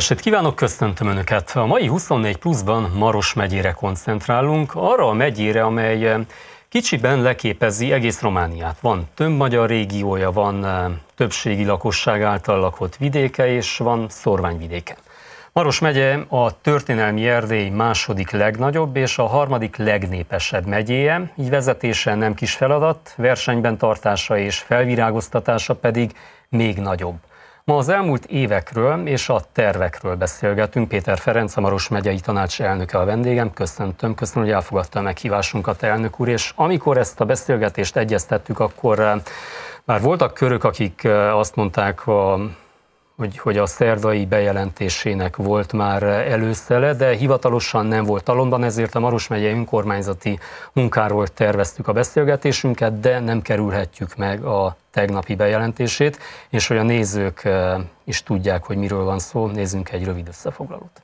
estét kívánok, köszöntöm Önöket! A mai 24 pluszban Maros megyére koncentrálunk, arra a megyére, amely eh, kicsiben leképezi egész Romániát. Van több magyar régiója, van eh, többségi lakosság által lakott vidéke, és van szorványvidéke. Maros megye a történelmi Erdély második legnagyobb és a harmadik legnépesebb megyéje, így vezetése nem kis feladat, versenyben tartása és felvirágoztatása pedig még nagyobb. Ma az elmúlt évekről és a tervekről beszélgetünk. Péter Ferenc, a Maros megyei tanács elnöke a vendégem. Köszöntöm, köszönöm, hogy elfogadta a meghívásunkat, elnök úr. És amikor ezt a beszélgetést egyeztettük, akkor eh, már voltak körök, akik eh, azt mondták a hogy, hogy a szerdai bejelentésének volt már előszele, de hivatalosan nem volt talomban, ezért a Maros megyei önkormányzati munkáról terveztük a beszélgetésünket, de nem kerülhetjük meg a tegnapi bejelentését, és hogy a nézők is tudják, hogy miről van szó, nézzünk egy rövid összefoglalót.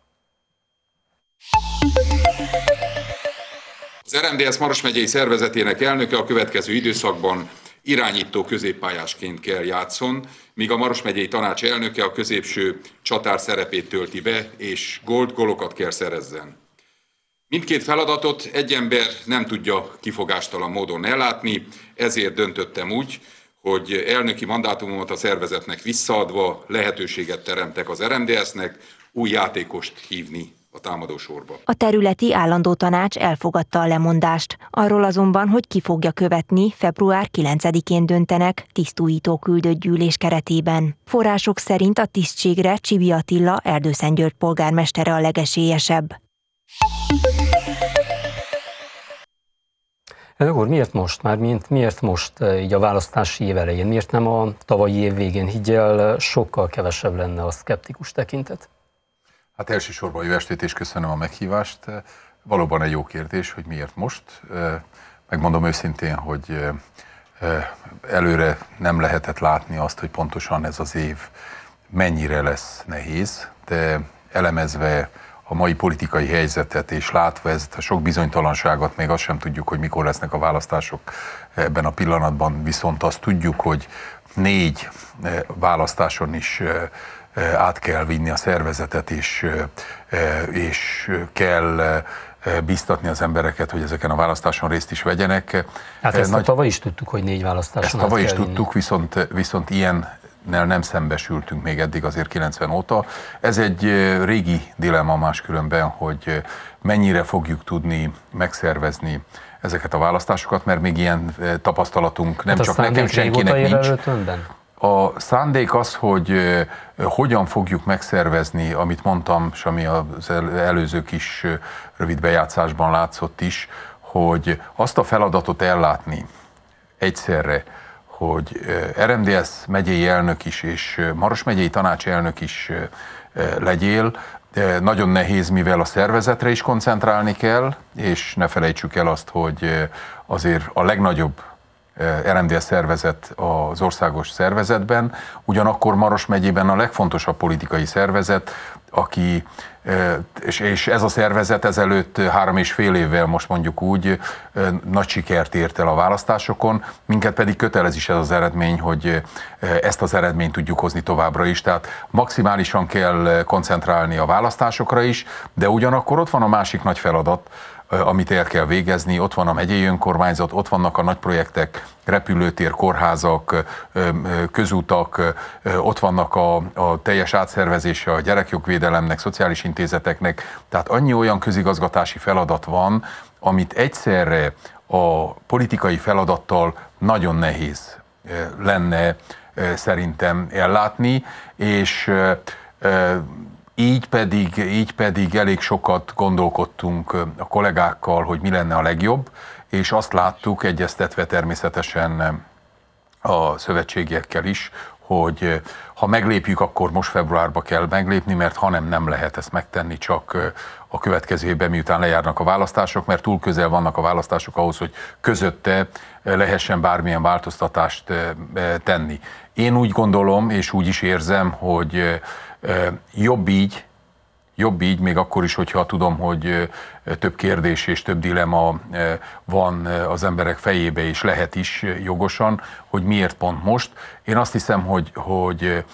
Az RMDS Maros megyei szervezetének elnöke a következő időszakban irányító középpályásként kell játszon, míg a Maros megyei tanács elnöke a középső csatár szerepét tölti be, és gold golokat kell szerezzen. Mindkét feladatot egy ember nem tudja kifogástalan módon ellátni, ezért döntöttem úgy, hogy elnöki mandátumomat a szervezetnek visszaadva lehetőséget teremtek az RMDS-nek új játékost hívni a támadó sorba. A területi állandó tanács elfogadta a lemondást. Arról azonban, hogy ki fogja követni, február 9-én döntenek tisztújító küldött gyűlés keretében. Források szerint a tisztségre Csibi Attila Erdőszentgyörgy polgármestere a legesélyesebb. Elnök úr, miért most? Már miért, miért most eh, így a választási év elején? Miért nem a tavalyi év végén? Higgyel, sokkal kevesebb lenne a szkeptikus tekintet. Hát elsősorban jó estét és köszönöm a meghívást. Valóban egy jó kérdés, hogy miért most. Megmondom őszintén, hogy előre nem lehetett látni azt, hogy pontosan ez az év mennyire lesz nehéz, de elemezve a mai politikai helyzetet, és látva ezt a sok bizonytalanságot, még azt sem tudjuk, hogy mikor lesznek a választások ebben a pillanatban, viszont azt tudjuk, hogy négy választáson is át kell vinni a szervezetet, és, és kell biztatni az embereket, hogy ezeken a választáson részt is vegyenek. Hát ezt Nagy... tavaly is tudtuk, hogy négy választáson Ezt tavaly is tudtuk, vinni. viszont, viszont ilyen nem szembesültünk még eddig azért 90 óta. Ez egy régi dilemma máskülönben, hogy mennyire fogjuk tudni megszervezni ezeket a választásokat, mert még ilyen tapasztalatunk nem hát csak nekem, senkinek nincs a szándék az, hogy hogyan fogjuk megszervezni, amit mondtam, és ami az előző kis rövid bejátszásban látszott is, hogy azt a feladatot ellátni egyszerre, hogy RMDS megyei elnök is és Maros megyei tanács elnök is legyél, nagyon nehéz, mivel a szervezetre is koncentrálni kell, és ne felejtsük el azt, hogy azért a legnagyobb Eh, RMDS szervezet az országos szervezetben, ugyanakkor Maros megyében a legfontosabb politikai szervezet, aki, eh, és ez a szervezet ezelőtt három és fél évvel most mondjuk úgy eh, nagy sikert ért el a választásokon, minket pedig kötelez is ez az eredmény, hogy ezt az eredményt tudjuk hozni továbbra is, tehát maximálisan kell koncentrálni a választásokra is, de ugyanakkor ott van a másik nagy feladat, amit el kell végezni, ott van a megyei önkormányzat, ott vannak a nagy projektek, repülőtér, kórházak, közutak, ott vannak a, a teljes átszervezése a gyerekjogvédelemnek, szociális intézeteknek, tehát annyi olyan közigazgatási feladat van, amit egyszerre a politikai feladattal nagyon nehéz lenne szerintem ellátni, és így pedig, így pedig elég sokat gondolkodtunk a kollégákkal, hogy mi lenne a legjobb, és azt láttuk, egyeztetve természetesen a szövetségekkel is, hogy ha meglépjük, akkor most februárba kell meglépni, mert hanem nem, nem lehet ezt megtenni, csak a következő évben, miután lejárnak a választások, mert túl közel vannak a választások ahhoz, hogy közötte lehessen bármilyen változtatást tenni. Én úgy gondolom, és úgy is érzem, hogy Jobb így, jobb így, még akkor is, hogyha tudom, hogy több kérdés és több dilema van az emberek fejébe, és lehet is jogosan, hogy miért pont most. Én azt hiszem, hogy, hogy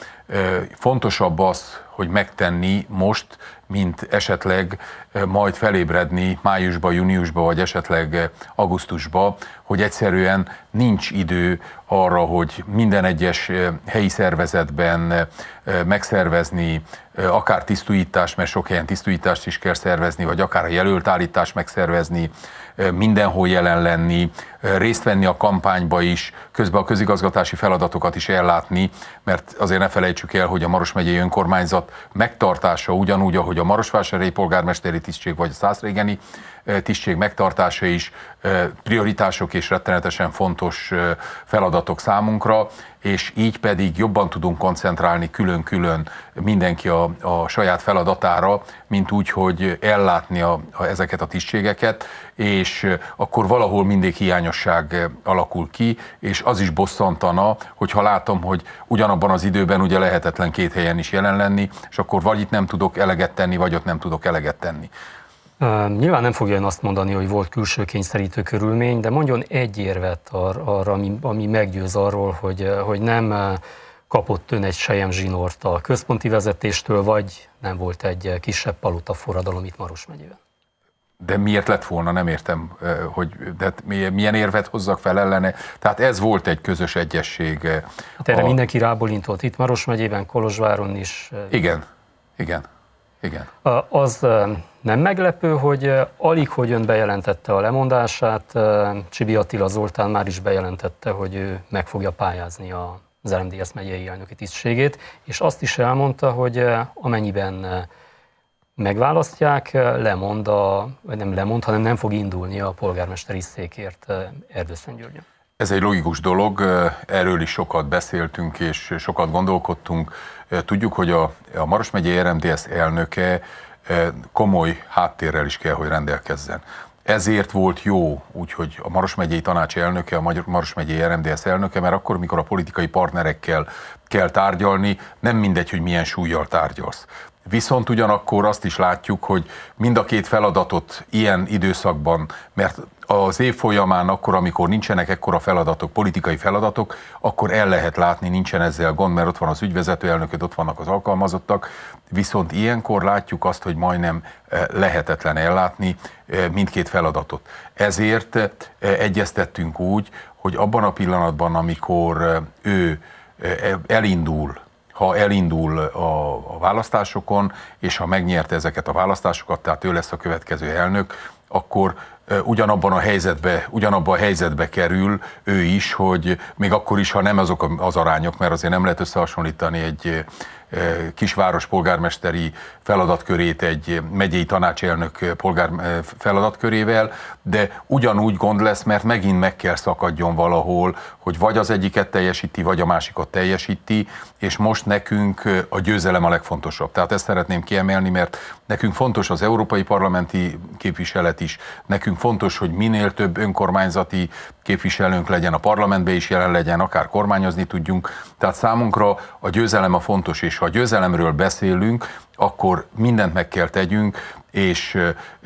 fontosabb az, hogy megtenni most, mint esetleg eh, majd felébredni májusba, júniusba, vagy esetleg eh, augusztusba, hogy egyszerűen nincs idő arra, hogy minden egyes eh, helyi szervezetben megszervezni, akár tisztújítást, mert sok helyen tisztújítást is kell szervezni, vagy akár a jelöltállítást megszervezni, mindenhol jelen lenni, részt venni a kampányba is, közben a közigazgatási feladatokat is ellátni, mert azért ne felejtsük el, hogy a Maros megyei önkormányzat megtartása ugyanúgy, ahogy a Marosvásárhelyi polgármesteri tisztség vagy a Szászrégeni tisztség megtartása is prioritások és rettenetesen fontos feladatok számunkra, és így pedig jobban tudunk koncentrálni külön-külön mindenki a, a saját feladatára, mint úgy, hogy ellátni a, a, ezeket a tisztségeket, és akkor valahol mindig hiányosság alakul ki, és az is bosszantana, hogyha látom, hogy ugyanabban az időben ugye lehetetlen két helyen is jelen lenni, és akkor vagy itt nem tudok eleget tenni, vagy ott nem tudok eleget tenni. Nyilván nem fogja ön azt mondani, hogy volt külső kényszerítő körülmény, de mondjon egy érvet ar- arra, ami, ami meggyőz arról, hogy, hogy nem kapott ön egy sejem zsinort a központi vezetéstől, vagy nem volt egy kisebb paluta forradalom itt Maros megyében. De miért lett volna, nem értem, hogy de hát milyen érvet hozzak fel ellene. Tehát ez volt egy közös egyesség. Hát erre a... mindenki rábólintott itt Maros megyében, Kolozsváron is. Igen, igen. Igen. Az nem meglepő, hogy alig, hogy ön bejelentette a lemondását, Csibi Attila Zoltán már is bejelentette, hogy ő meg fogja pályázni az LMDS megyei elnöki tisztségét, és azt is elmondta, hogy amennyiben megválasztják, lemond a, vagy nem lemond, hanem nem fog indulni a polgármesteri székért Erdőszentgyörgyön. Ez egy logikus dolog, erről is sokat beszéltünk és sokat gondolkodtunk. Tudjuk, hogy a, a Maros megyei RMDS elnöke komoly háttérrel is kell, hogy rendelkezzen. Ezért volt jó, úgyhogy a Maros megyei tanács elnöke, a Magyar Maros megyei RMDS elnöke, mert akkor, mikor a politikai partnerekkel kell tárgyalni, nem mindegy, hogy milyen súlyjal tárgyalsz. Viszont ugyanakkor azt is látjuk, hogy mind a két feladatot ilyen időszakban, mert az év folyamán, akkor, amikor nincsenek ekkora feladatok, politikai feladatok, akkor el lehet látni, nincsen ezzel gond, mert ott van az elnököd, ott vannak az alkalmazottak, viszont ilyenkor látjuk azt, hogy majdnem eh, lehetetlen ellátni eh, mindkét feladatot. Ezért eh, egyeztettünk úgy, hogy abban a pillanatban, amikor ő elindul, ha elindul a, a választásokon, és ha megnyerte ezeket a választásokat, tehát ő lesz a következő elnök, akkor ugyanabban a helyzetbe, ugyanabban a helyzetbe kerül ő is, hogy még akkor is, ha nem azok az arányok, mert azért nem lehet összehasonlítani egy kisváros polgármesteri feladatkörét egy megyei tanácselnök polgár feladatkörével, de ugyanúgy gond lesz, mert megint meg kell szakadjon valahol, hogy vagy az egyiket teljesíti, vagy a másikat teljesíti, és most nekünk a győzelem a legfontosabb. Tehát ezt szeretném kiemelni, mert nekünk fontos az európai parlamenti képviselet is, nekünk fontos, hogy minél több önkormányzati képviselőnk legyen, a parlamentbe is jelen legyen, akár kormányozni tudjunk. Tehát számunkra a győzelem a fontos, és ha győzelemről beszélünk, akkor mindent meg kell tegyünk, és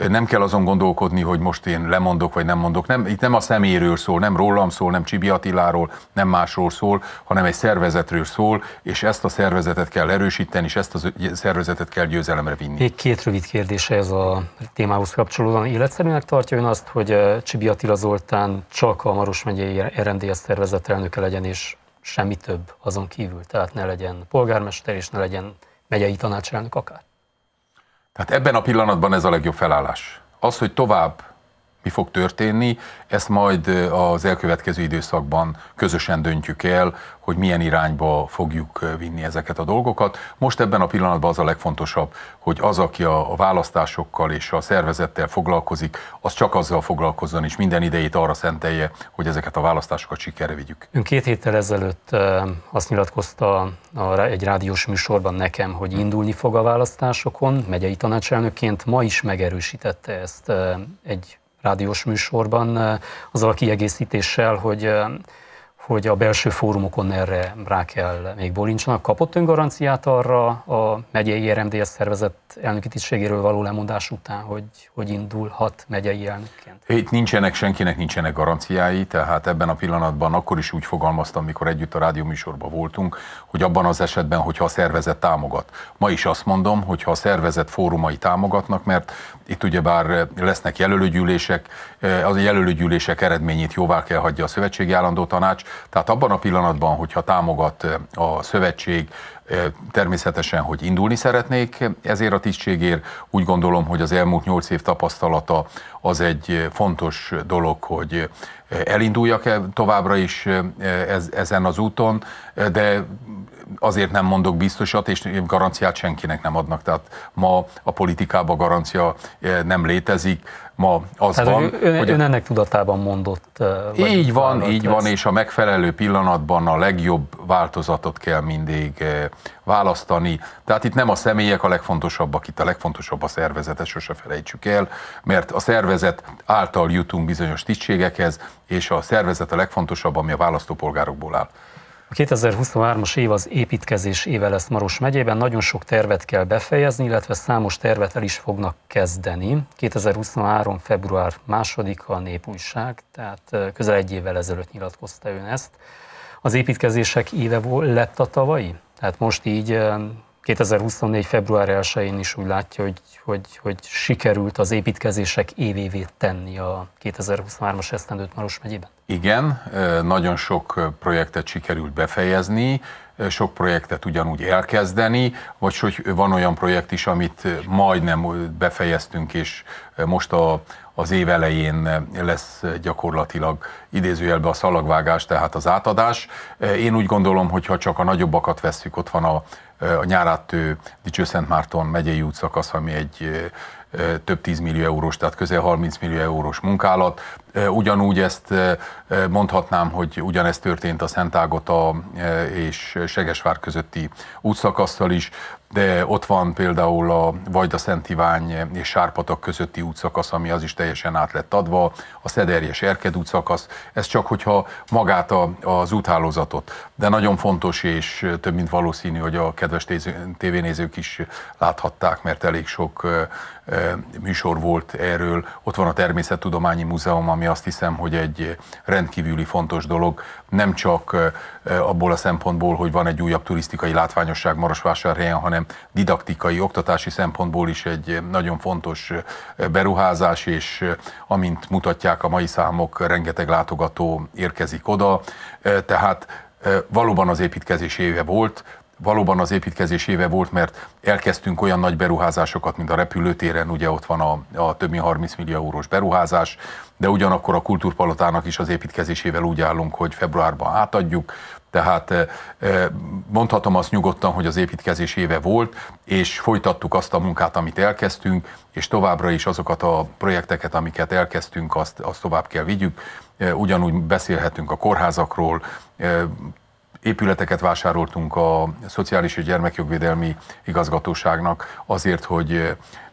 nem kell azon gondolkodni, hogy most én lemondok, vagy nem mondok. Nem, itt nem a szeméről szól, nem rólam szól, nem Csibi Attiláról, nem másról szól, hanem egy szervezetről szól, és ezt a szervezetet kell erősíteni, és ezt a szervezetet kell győzelemre vinni. Még két rövid kérdése ez a témához kapcsolódóan. Életszerűnek tartja ön azt, hogy Csibi Attila Zoltán csak a Maros megyei RMDS szervezet elnöke legyen, és semmi több azon kívül. Tehát ne legyen polgármester, és ne legyen megyei tanácselnök akár. Tehát ebben a pillanatban ez a legjobb felállás. Az, hogy tovább mi fog történni. Ezt majd az elkövetkező időszakban közösen döntjük el, hogy milyen irányba fogjuk vinni ezeket a dolgokat. Most ebben a pillanatban az a legfontosabb, hogy az, aki a választásokkal és a szervezettel foglalkozik, az csak azzal foglalkozzon, és minden idejét arra szentelje, hogy ezeket a választásokat sikerre vigyük. Ön két héttel ezelőtt azt nyilatkozta egy rádiós műsorban nekem, hogy hm. indulni fog a választásokon, megyei tanácselnökként ma is megerősítette ezt egy rádiós műsorban azzal a kiegészítéssel, hogy hogy a belső fórumokon erre rá kell még bolincsanak. Kapott ön garanciát arra a megyei RMDS szervezet elnöki tisztségéről való lemondás után, hogy, hogy indulhat megyei elnökként? Itt nincsenek, senkinek nincsenek garanciái, tehát ebben a pillanatban akkor is úgy fogalmaztam, mikor együtt a rádió műsorban voltunk, hogy abban az esetben, hogyha a szervezet támogat. Ma is azt mondom, hogyha a szervezet fórumai támogatnak, mert itt ugyebár lesznek jelölőgyűlések, eh, az a jelölőgyűlések eredményét jóvá kell hagyja a Szövetségi Állandó Tanács, tehát abban a pillanatban, hogyha támogat a szövetség, természetesen, hogy indulni szeretnék ezért a tisztségért, úgy gondolom, hogy az elmúlt nyolc év tapasztalata az egy fontos dolog, hogy elinduljak -e továbbra is ezen az úton, de azért nem mondok biztosat, és garanciát senkinek nem adnak. Tehát ma a politikában garancia eh, nem létezik. Ma az Tehát, van, hogy, ön, hogy ön ennek tudatában mondott. Eh, így van, így lesz. van, és a megfelelő pillanatban a legjobb változatot kell mindig eh, választani. Tehát itt nem a személyek a legfontosabbak, itt a legfontosabb a ezt sose felejtsük el, mert a szervezet által jutunk bizonyos tisztségekhez, és a szervezet a legfontosabb, ami a választópolgárokból áll. A 2023-as év az építkezés éve lesz Maros megyében, nagyon sok tervet kell befejezni, illetve számos tervet el is fognak kezdeni. 2023. február 2-a a Népújság, tehát közel egy évvel ezelőtt nyilatkozta ön ezt. Az építkezések éve lett a tavalyi? Tehát most így 2024. február 1-én is úgy látja, hogy, hogy, hogy sikerült az építkezések évévé tenni a 2023-as esztendőt Maros megyében. Igen, nagyon sok projektet sikerült befejezni, sok projektet ugyanúgy elkezdeni, vagy hogy van olyan projekt is, amit majdnem befejeztünk, és most a, az év elején lesz gyakorlatilag idézőjelbe a szalagvágás, tehát az átadás. Én úgy gondolom, hogy ha csak a nagyobbakat veszük, ott van a a nyárátő Szent Márton megyei útszakasz, ami egy több 10 millió eurós, tehát közel 30 millió eurós munkálat, Ugyanúgy ezt mondhatnám, hogy ugyanezt történt a Ágota és Segesvár közötti útszakasszal is, de ott van például a Vajda Szent Ivány és Sárpatak közötti útszakasz, ami az is teljesen át lett adva, a Szederjes Erked útszakasz, ez csak hogyha magát a, az úthálózatot. De nagyon fontos és több mint valószínű, hogy a kedves tévénézők is láthatták, mert elég sok műsor volt erről. Ott van a Természettudományi Múzeum, ami ami azt hiszem, hogy egy rendkívüli fontos dolog, nem csak abból a szempontból, hogy van egy újabb turisztikai látványosság Marosvásárhelyen, hanem didaktikai, oktatási szempontból is egy nagyon fontos beruházás, és amint mutatják a mai számok, rengeteg látogató érkezik oda, tehát valóban az építkezés éve volt, valóban az építkezés éve volt, mert elkezdtünk olyan nagy beruházásokat, mint a repülőtéren, ugye ott van a, a több mint 30 millió eurós beruházás, de ugyanakkor a kultúrpalotának is az építkezésével úgy állunk, hogy februárban átadjuk, tehát eh, eh, mondhatom azt nyugodtan, hogy az építkezés éve volt, és folytattuk azt a munkát, amit elkezdtünk, és továbbra is azokat a projekteket, amiket elkezdtünk, azt, azt tovább kell vigyük. Eh, ugyanúgy beszélhetünk a kórházakról, épületeket vásároltunk a Szociális és Gyermekjogvédelmi Igazgatóságnak azért, hogy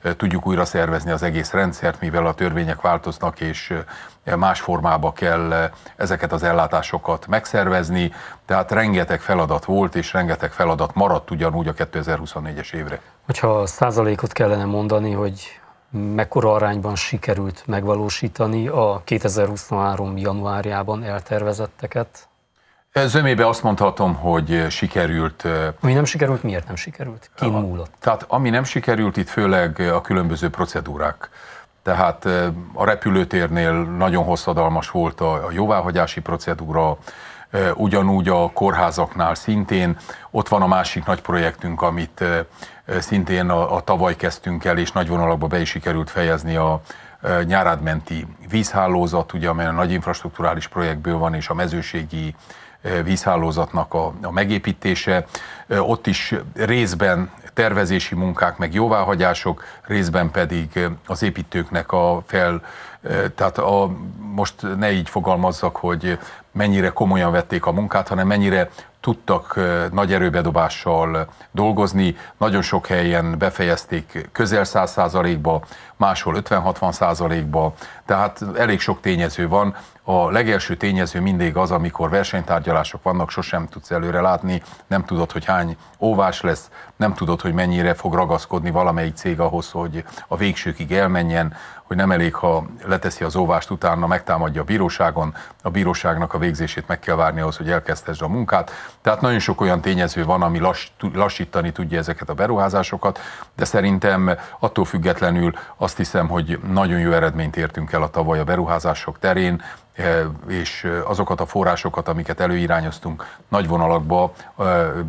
eh, tudjuk újra szervezni az egész rendszert, mivel a törvények változnak, és eh, más formába kell eh, ezeket az ellátásokat megszervezni. Tehát rengeteg feladat volt, és rengeteg feladat maradt ugyanúgy a 2024-es évre. Hogyha a százalékot kellene mondani, hogy mekkora arányban sikerült megvalósítani a 2023. januárjában eltervezetteket? Zömébe azt mondhatom, hogy eh, sikerült. Eh, ami nem sikerült, miért nem sikerült? Ki múlott? Tehát ami nem sikerült itt főleg eh, a különböző procedúrák. Tehát a repülőtérnél nagyon hosszadalmas volt a jóváhagyási procedúra, ugyanúgy a kórházaknál szintén. Ott van a másik nagy projektünk, amit szintén a, a tavaly kezdtünk el, és nagy vonalakba be is sikerült fejezni a nyárádmenti vízhálózat, ugye, amely a nagy infrastruktúrális projektből van, és a mezőségi vízhálózatnak a, a megépítése. Ott is részben tervezési munkák, meg jóváhagyások, részben pedig az építőknek a fel, tehát a, most ne így fogalmazzak, hogy mennyire komolyan vették a munkát, hanem mennyire tudtak nagy erőbedobással dolgozni, nagyon sok helyen befejezték közel 100 ba máshol 50-60 ba tehát elég sok tényező van, a legelső tényező mindig az, amikor versenytárgyalások vannak, sosem tudsz előre látni, nem tudod, hogy hány óvás lesz, nem tudod, hogy mennyire fog ragaszkodni valamelyik cég ahhoz, hogy a végsőkig elmenjen, hogy nem elég, ha leteszi az óvást utána, megtámadja a bíróságon, a bíróságnak a végzését meg kell várni ahhoz, hogy elkezdhesse a munkát. Tehát nagyon sok olyan tényező van, ami lass, lassítani tudja ezeket a beruházásokat, de szerintem attól függetlenül azt hiszem, hogy nagyon jó eredményt értünk el a tavaly a beruházások terén, eh, és azokat a forrásokat, amiket előirányoztunk, nagy vonalakba eh,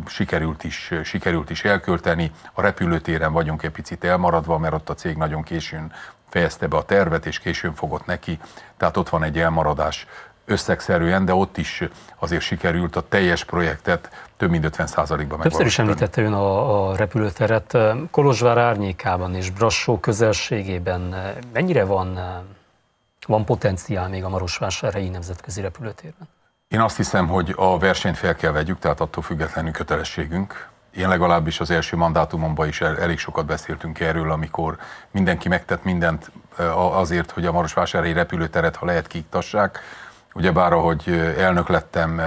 sikerült is, sikerült is el elkölteni. A repülőtéren vagyunk egy picit elmaradva, mert ott a cég nagyon későn fejezte be a tervet, és későn fogott neki, tehát ott van egy elmaradás összegszerűen, de ott is azért sikerült a teljes projektet több mint 50 százalékban megvalósítani. Többször is említette ön a, a repülőteret. Kolozsvár árnyékában és Brassó közelségében mennyire van, van potenciál még a Marosvásárhelyi Nemzetközi Repülőtérben? Én azt hiszem, hogy a versenyt fel kell vegyük, tehát attól függetlenül kötelességünk, én legalábbis az első mandátumomban is elég sokat beszéltünk erről, amikor mindenki megtett mindent azért, hogy a Marosvásárhelyi repülőteret, ha lehet, kiiktassák. Ugyebár, ahogy elnök lettem,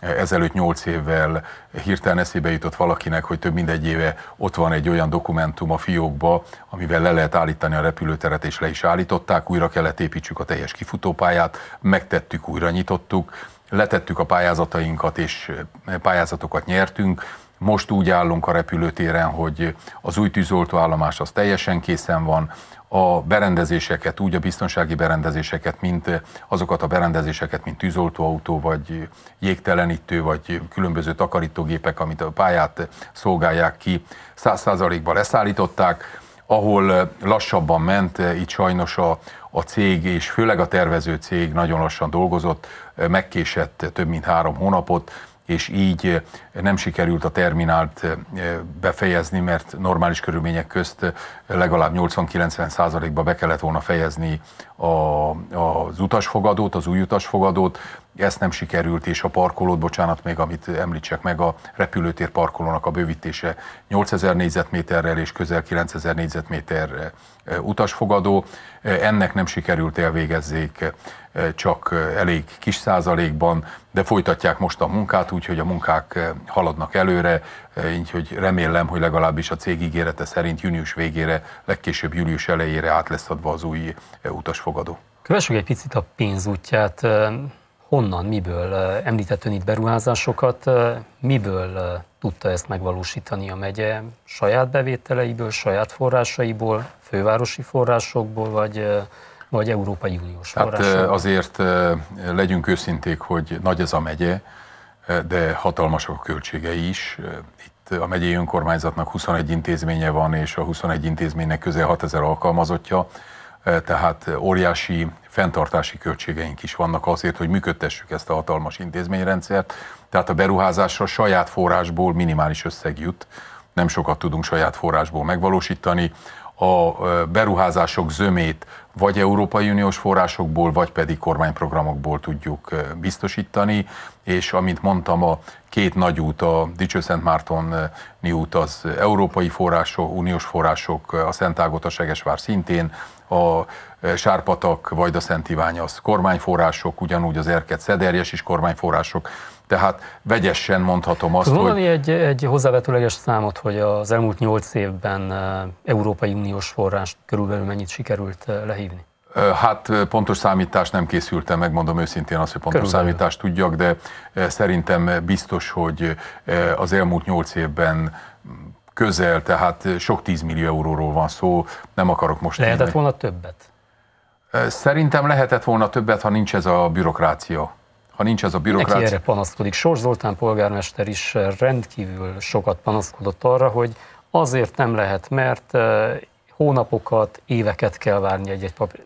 ezelőtt nyolc évvel hirtelen eszébe jutott valakinek, hogy több mint egy éve ott van egy olyan dokumentum a fiókba, amivel le lehet állítani a repülőteret, és le is állították, újra kellett építsük a teljes kifutópályát, megtettük, újra nyitottuk, letettük a pályázatainkat, és pályázatokat nyertünk, most úgy állunk a repülőtéren, hogy az új tűzoltóállomás az teljesen készen van, a berendezéseket, úgy a biztonsági berendezéseket, mint azokat a berendezéseket, mint tűzoltóautó, vagy jégtelenítő, vagy különböző takarítógépek, amit a pályát szolgálják ki, száz százalékban leszállították, ahol lassabban ment, itt sajnos a, a cég, és főleg a tervező cég nagyon lassan dolgozott, megkésett több mint három hónapot, és így eh, nem sikerült a terminált eh, befejezni, mert normális körülmények közt eh, legalább 80-90 százalékba be kellett volna fejezni a, az utasfogadót, az új utasfogadót, ezt nem sikerült, és a parkolót, bocsánat még, amit említsek meg, a repülőtér parkolónak a bővítése 8000 négyzetméterrel és közel 9000 négyzetméter utasfogadó, ennek nem sikerült elvégezzék csak elég kis százalékban, de folytatják most a munkát, úgyhogy a munkák haladnak előre, így hogy remélem, hogy legalábbis a cég ígérete szerint június végére, legkésőbb július elejére át lesz adva az új utasfogadó. Kövessük egy picit a pénzútját. Honnan, miből említett ön itt beruházásokat, miből tudta ezt megvalósítani a megye? Saját bevételeiből, saját forrásaiból, fővárosi forrásokból, vagy vagy Európai Uniós hát, forrás. Hát azért legyünk őszinték, hogy nagy ez a megye, de hatalmasak a költségei is. Itt a megyei önkormányzatnak 21 intézménye van, és a 21 intézménynek közel 6000 alkalmazottja, tehát óriási fenntartási költségeink is vannak azért, hogy működtessük ezt a hatalmas intézményrendszert. Tehát a beruházásra saját forrásból minimális összeg jut, nem sokat tudunk saját forrásból megvalósítani. A beruházások zömét vagy Európai Uniós forrásokból, vagy pedig kormányprogramokból tudjuk biztosítani, és amint mondtam, a két nagy út, a Dicső Szent Mártoni út az európai források, uniós források, a Szent Ágota Segesvár szintén, a Sárpatak, vagy a Szent Ivány az kormányforrások, ugyanúgy az Erket Szederjes is kormányforrások, tehát vegyesen mondhatom azt, Tudom, hogy... Tudom, egy, egy hozzávetőleges számot, hogy az elmúlt nyolc évben Európai Uniós forrás körülbelül mennyit sikerült lehívni? Hát pontos számítást nem készültem, megmondom őszintén azt, hogy pontos Körülbelül. számítást tudjak, de szerintem biztos, hogy az elmúlt nyolc évben közel, tehát sok tízmillió euróról van szó, nem akarok most... Lehetett így... volna többet? Szerintem lehetett volna többet, ha nincs ez a bürokrácia ha nincs ez a bürokrácia. Neki erre panaszkodik. Sors Zoltán polgármester is eh, rendkívül sokat panaszkodott arra, hogy azért nem lehet, mert eh, hónapokat, éveket kell várni egy-egy papír.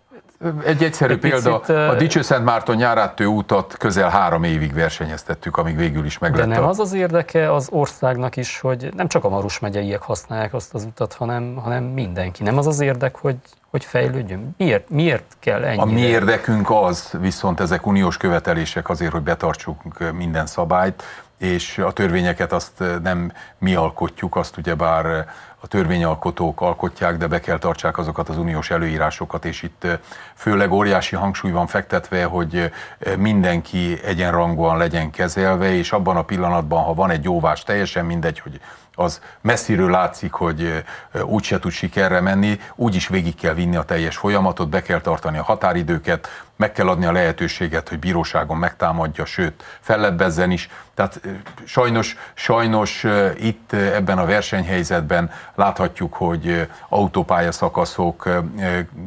Egy egyszerű egy példa, picit, a Dicső Szent Márton nyárátő útat közel három évig versenyeztettük, amíg végül is meglett. De nem a... az az érdeke az országnak is, hogy nem csak a Maros megyeiek használják azt az utat, hanem, hanem mindenki. Nem az az érdek, hogy, hogy fejlődjön? Miért, miért kell ennyire? A mi érdekünk az, viszont ezek uniós követelések azért, hogy betartsuk minden szabályt, és a törvényeket azt nem mi alkotjuk, azt ugyebár a törvényalkotók alkotják, de be kell tartsák azokat az uniós előírásokat, és itt főleg óriási hangsúly van fektetve, hogy mindenki egyenrangúan legyen kezelve, és abban a pillanatban, ha van egy jóvás, teljesen mindegy, hogy az messziről látszik, hogy úgyse tud sikerre menni, úgyis végig kell vinni a teljes folyamatot, be kell tartani a határidőket, meg kell adni a lehetőséget, hogy bíróságon megtámadja, sőt, fellebbezzen is. Tehát sajnos, sajnos itt ebben a versenyhelyzetben láthatjuk, hogy autópályaszakaszok,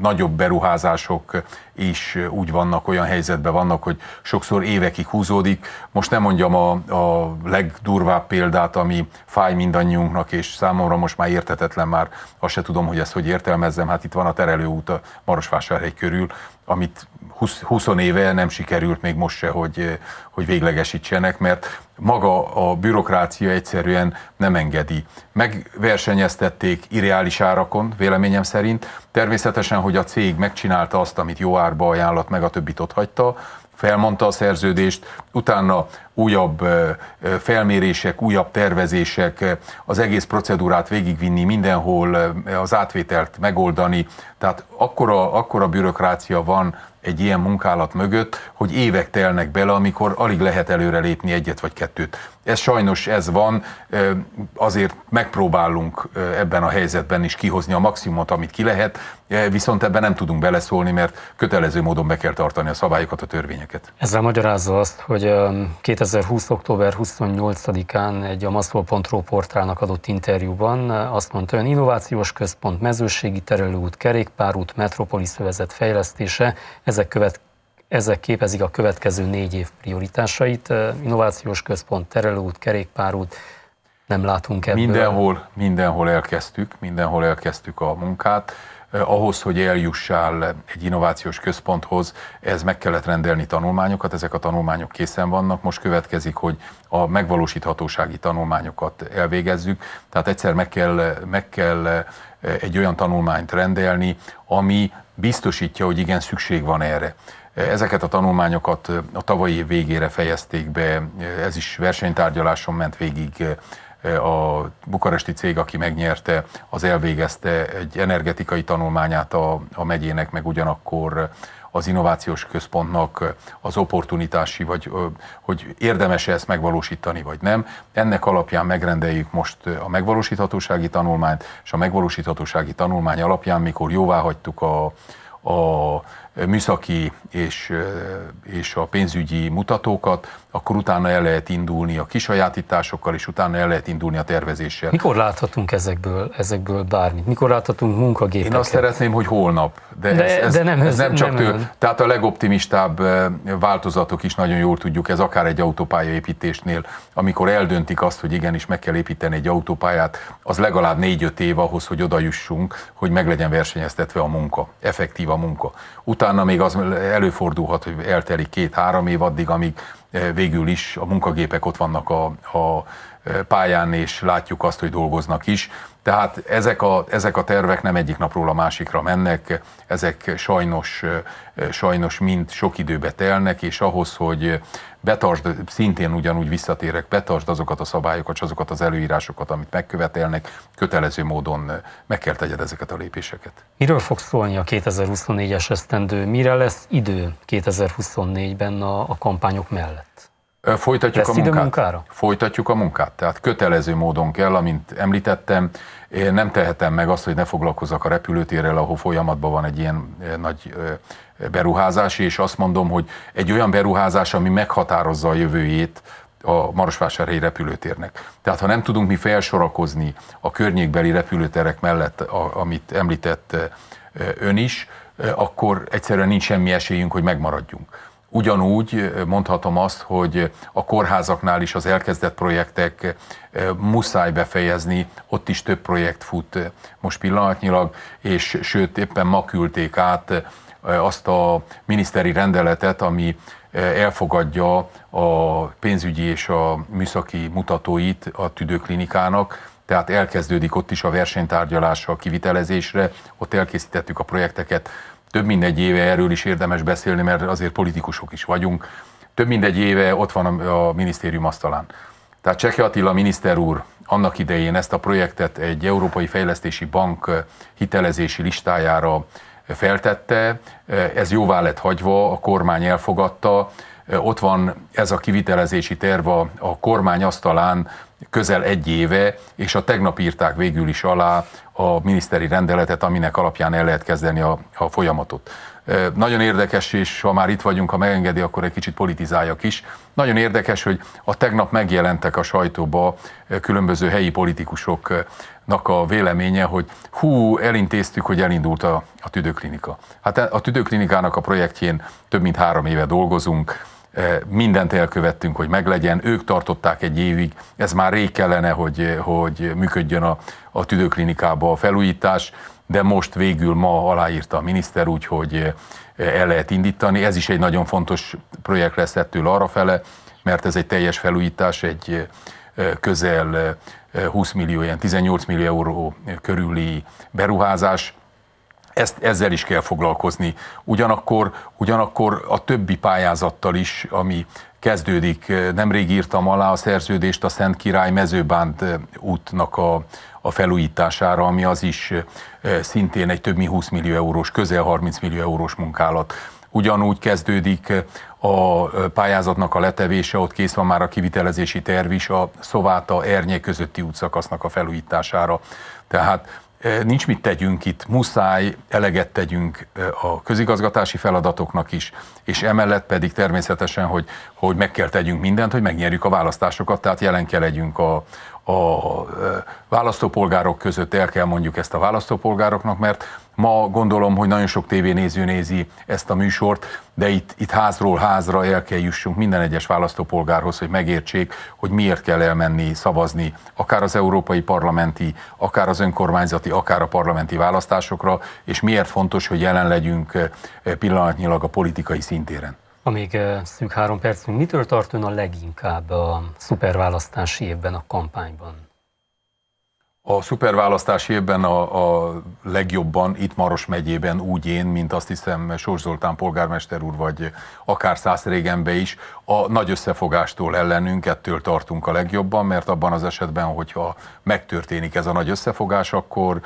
nagyobb beruházások is úgy vannak, olyan helyzetben vannak, hogy sokszor évekig húzódik. Most nem mondjam a, a legdurvább példát, ami fáj mind mindannyiunknak, és számomra most már értetetlen már, azt se tudom, hogy ezt hogy értelmezzem, hát itt van a terelőút a Marosvásárhely körül, amit 20, 20 éve nem sikerült még most se, hogy, hogy véglegesítsenek, mert maga a bürokrácia egyszerűen nem engedi. Megversenyeztették irreális árakon, véleményem szerint. Természetesen, hogy a cég megcsinálta azt, amit jó árba ajánlott, meg a többit ott hagyta, felmondta a szerződést, utána újabb felmérések, újabb tervezések, az egész procedúrát végigvinni mindenhol, az átvételt megoldani. Tehát akkora, akkora bürokrácia van egy ilyen munkálat mögött, hogy évek telnek bele, amikor alig lehet előrelépni egyet vagy kettőt. Ez sajnos ez van, azért megpróbálunk ebben a helyzetben is kihozni a maximumot, amit ki lehet, viszont ebben nem tudunk beleszólni, mert kötelező módon be kell tartani a szabályokat, a törvényeket. Ezzel magyarázza azt, hogy 2020. október 28-án egy a maszol.ro portálnak adott interjúban azt mondta, hogy innovációs központ, mezőségi terelőút, kerékpárút, metropolisz övezet fejlesztése, ezek követ ezek képezik a következő négy év prioritásait. Innovációs központ, terelőút, kerékpárút, nem látunk ebből. Mindenhol, mindenhol elkezdtük, mindenhol elkezdtük a munkát. Ahhoz, hogy eljussál egy innovációs központhoz, ez meg kellett rendelni tanulmányokat, ezek a tanulmányok készen vannak, most következik, hogy a megvalósíthatósági tanulmányokat elvégezzük, tehát egyszer meg kell, meg kell egy olyan tanulmányt rendelni, ami biztosítja, hogy igen, szükség van erre. Ezeket a tanulmányokat a tavalyi év végére fejezték be, ez is versenytárgyaláson ment végig a bukaresti cég, aki megnyerte, az elvégezte egy energetikai tanulmányát a, a megyének, meg ugyanakkor az innovációs központnak az opportunitási, vagy hogy érdemes-e ezt megvalósítani, vagy nem. Ennek alapján megrendeljük most a megvalósíthatósági tanulmányt, és a megvalósíthatósági tanulmány alapján, mikor jóvá hagytuk a, a műszaki és, és a pénzügyi mutatókat, akkor utána el lehet indulni a kisajátításokkal, és utána el lehet indulni a tervezéssel. Mikor láthatunk ezekből, ezekből bármit? Mikor láthatunk munkagépeket? Én azt szeretném, hogy holnap, de, de, ez, ez, de nem, ez, ez nem csak nem tő. Ön. Tehát a legoptimistább változatok is nagyon jól tudjuk, ez akár egy autópálya építésnél, amikor eldöntik azt, hogy igenis meg kell építeni egy autópályát, az legalább négy-öt év ahhoz, hogy oda jussunk, hogy meg legyen versenyeztetve a munka, effektív a munka utána még az előfordulhat, hogy eltelik két-három év addig, amíg eh, végül is a munkagépek ott vannak a, a pályán és látjuk azt, hogy dolgoznak is. Tehát ezek a, ezek a tervek nem egyik napról a másikra mennek, ezek sajnos, sajnos mind sok időbe telnek, és ahhoz, hogy betartsd, szintén ugyanúgy visszatérek, betartsd azokat a szabályokat és azokat az előírásokat, amit megkövetelnek, kötelező módon meg kell tegyed ezeket a lépéseket. Miről fog szólni a 2024-es esztendő? Mire lesz idő 2024-ben a, a kampányok mellett? Folytatjuk Lesz a munkát. munkára? Folytatjuk a munkát. Tehát kötelező módon kell, amint említettem, én nem tehetem meg azt, hogy ne foglalkozzak a repülőtérrel, ahol folyamatban van egy ilyen eh, nagy eh, beruházás, és azt mondom, hogy egy olyan beruházás, ami meghatározza a jövőjét a Marosvásárhelyi repülőtérnek. Tehát ha nem tudunk mi felsorakozni a környékbeli repülőterek mellett, a, amit említett eh, ön is, akkor egyszerűen nincs semmi esélyünk, hogy megmaradjunk. Ugyanúgy mondhatom azt, hogy a kórházaknál is az elkezdett projektek muszáj befejezni, ott is több projekt fut most pillanatnyilag, és sőt éppen ma küldték át azt a miniszteri rendeletet, ami elfogadja a pénzügyi és a műszaki mutatóit a tüdőklinikának, tehát elkezdődik ott is a versenytárgyalás a kivitelezésre, ott elkészítettük a projekteket, több mint egy éve erről is érdemes beszélni, mert azért politikusok is vagyunk, több mint egy éve ott van a, a minisztérium asztalán. Tehát Cseke Attila miniszter úr annak idején ezt a projektet egy Európai Fejlesztési Bank hitelezési listájára feltette, ez jóvá lett hagyva, a kormány elfogadta, ott van ez a kivitelezési terv a, a kormány asztalán közel egy éve, és a tegnap írták végül is alá a miniszteri rendeletet, aminek alapján el lehet kezdeni a, a folyamatot. Nagyon érdekes, és ha már itt vagyunk, ha megengedi, akkor egy kicsit politizáljak is. Nagyon érdekes, hogy a tegnap megjelentek a sajtóba különböző helyi politikusoknak a véleménye, hogy hú, elintéztük, hogy elindult a, a tüdőklinika. Hát a tüdőklinikának a projektjén több mint három éve dolgozunk, Eh, mindent elkövettünk, hogy meglegyen, ők tartották egy évig, ez már rég kellene, hogy, hogy működjön a, a tüdőklinikába a felújítás, de most végül ma aláírta a miniszter, hogy eh, el lehet indítani. Ez is egy nagyon fontos projekt lesz ettől arrafele, mert ez egy teljes felújítás, egy eh, közel 20 millió, ilyen 18 millió euró körüli beruházás, ezt, ezzel is kell foglalkozni. Ugyanakkor, ugyanakkor a többi pályázattal is, ami kezdődik, eh, nemrég írtam alá a szerződést a Szent Király mezőbánt eh, útnak a, a felújítására, ami az is eh, szintén egy több mint 20 millió eurós, közel 30 millió eurós munkálat. Ugyanúgy kezdődik a pályázatnak a letevése, ott kész van már a kivitelezési terv is a Szováta ernyék közötti útszakasznak a felújítására. Tehát nincs mit tegyünk itt, muszáj eleget tegyünk a közigazgatási feladatoknak is, és emellett pedig természetesen, hogy, hogy meg kell tegyünk mindent, hogy megnyerjük a választásokat, tehát jelen kell legyünk a, a választópolgárok között, el kell mondjuk ezt a választópolgároknak, mert ma gondolom, hogy nagyon sok tévénéző nézi ezt a műsort, de itt, itt házról házra el kell jussunk minden egyes választópolgárhoz, hogy megértsék, hogy miért kell elmenni szavazni, akár az európai parlamenti, akár az önkormányzati, akár a parlamenti választásokra, és miért fontos, hogy jelen legyünk pillanatnyilag a politikai szintéren. Amíg szűk három percünk, mitől tart ön a leginkább a szuperválasztási évben a kampányban? A szuperválasztási évben a, a legjobban itt Maros megyében úgy én, mint azt hiszem Sors Zoltán polgármester úr, vagy akár Szász Régenbe is, a nagy összefogástól ellenünk ettől tartunk a legjobban, mert abban az esetben, hogyha megtörténik ez a nagy összefogás, akkor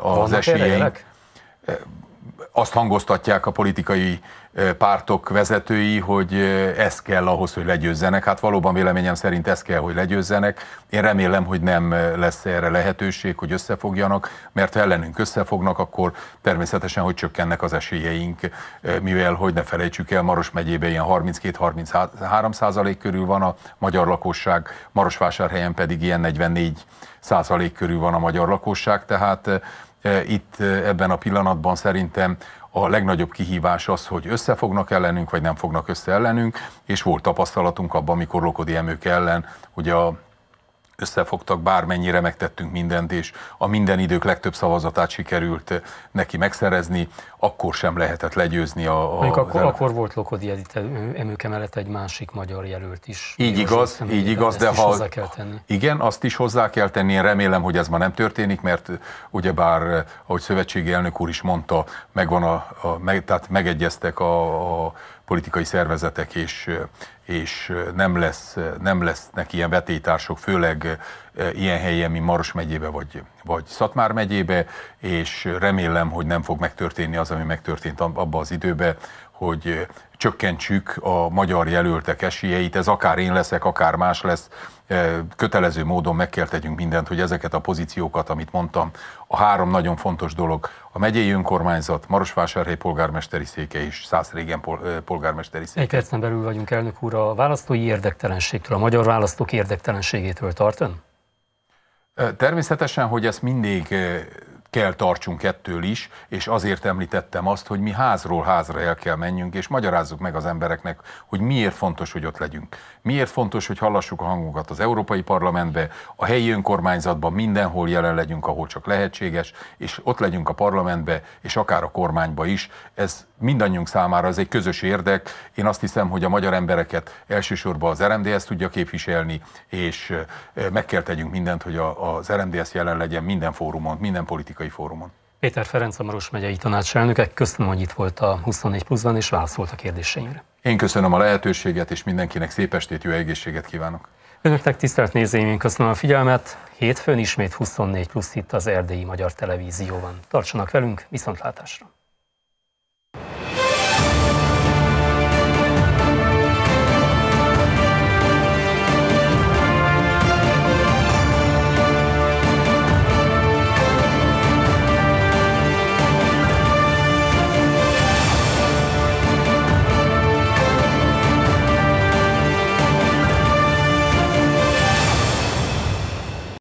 az Vannak esélyeink... Azt hangoztatják a politikai pártok vezetői, hogy ez kell ahhoz, hogy legyőzzenek. Hát valóban véleményem szerint ez kell, hogy legyőzzenek. Én remélem, hogy nem lesz erre lehetőség, hogy összefogjanak, mert ha ellenünk összefognak, akkor természetesen, hogy csökkennek az esélyeink, mivel, hogy ne felejtsük el, Maros megyében ilyen 32-33 százalék körül van a magyar lakosság, Marosvásárhelyen pedig ilyen 44 százalék körül van a magyar lakosság, tehát itt ebben a pillanatban szerintem a legnagyobb kihívás az, hogy összefognak ellenünk, vagy nem fognak össze ellenünk, és volt tapasztalatunk abban, amikor Lokodi emők ellen hogy a összefogtak, bármennyire megtettünk mindent, és a minden idők legtöbb szavazatát sikerült eh, neki megszerezni, akkor sem lehetett legyőzni a... a Még akkor, akkor volt Lokodi Edith emőke mellett egy másik magyar jelölt is. Így igaz, így igaz, de ha... Hozzá kell tenni. Igen, azt is hozzá kell tenni, én remélem, hogy ez ma nem történik, mert eh, ugyebár, eh, ahogy szövetségi elnök úr is mondta, megvan a, a meg, tehát megegyeztek a, a politikai szervezetek, és, és nem, lesz, nem lesznek ilyen vetétársok, főleg ilyen helyen, mi Maros megyébe vagy, vagy Szatmár megyébe, és remélem, hogy nem fog megtörténni az, ami megtörtént abba az időben, hogy csökkentsük a magyar jelöltek esélyeit, ez akár én leszek, akár más lesz, kötelező módon meg kell tegyünk mindent, hogy ezeket a pozíciókat, amit mondtam, a három nagyon fontos dolog, a megyei önkormányzat, Marosvásárhely polgármesteri széke és Szászrégen pol, polgármesteri széke. Egy percen belül vagyunk, elnök úr, a választói érdektelenségtől, a magyar választók érdektelenségétől tart ön? Természetesen, hogy ezt mindig kell tartsunk ettől is, és azért említettem azt, hogy mi házról házra el kell menjünk, és magyarázzuk meg az embereknek, hogy miért fontos, hogy ott legyünk. Miért fontos, hogy hallassuk a hangunkat az Európai Parlamentbe, a helyi önkormányzatban, mindenhol jelen legyünk, ahol csak lehetséges, és ott legyünk a parlamentbe, és akár a kormányba is. Ez mindannyiunk számára, ez egy közös érdek. Én azt hiszem, hogy a magyar embereket elsősorban az RMDS tudja képviselni, és eh, meg kell tegyünk mindent, hogy az RMDS jelen legyen minden fórumon, minden politikai fórumon. Péter Ferenc, a Maros megyei tanácselnöke, köszönöm, hogy itt volt a 24 pluszban, és válaszolt a kérdéseimre. Én köszönöm a lehetőséget, és mindenkinek szép estét, jó egészséget kívánok. Önöknek tisztelt nézőim, köszönöm a figyelmet. Hétfőn ismét 24 plusz itt az Erdélyi Magyar Televízióban. Tartsanak velünk, viszontlátásra!